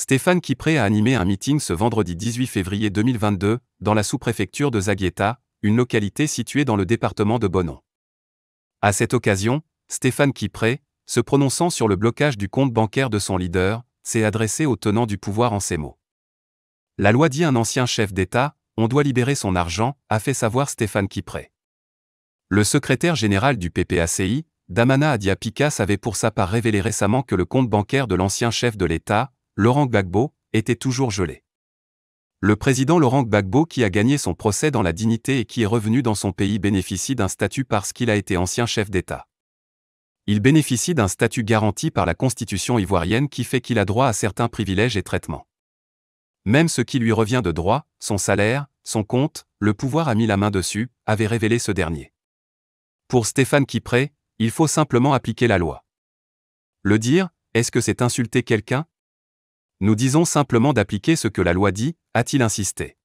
Stéphane Kipré a animé un meeting ce vendredi 18 février 2022 dans la sous-préfecture de Zaguieta, une localité située dans le département de Bonon. À cette occasion, Stéphane Kipré, se prononçant sur le blocage du compte bancaire de son leader, s'est adressé au tenant du pouvoir en ces mots. La loi dit un ancien chef d'État, on doit libérer son argent, a fait savoir Stéphane Kipré. Le secrétaire général du PPACI, Damana Adiapikas, avait pour sa part révélé récemment que le compte bancaire de l'ancien chef de l'État, Laurent Gbagbo, était toujours gelé. Le président Laurent Gbagbo qui a gagné son procès dans la dignité et qui est revenu dans son pays bénéficie d'un statut parce qu'il a été ancien chef d'État. Il bénéficie d'un statut garanti par la Constitution ivoirienne qui fait qu'il a droit à certains privilèges et traitements. Même ce qui lui revient de droit, son salaire, son compte, le pouvoir a mis la main dessus, avait révélé ce dernier. Pour Stéphane Kipré, il faut simplement appliquer la loi. Le dire, est-ce que c'est insulter quelqu'un nous disons simplement d'appliquer ce que la loi dit, a-t-il insisté.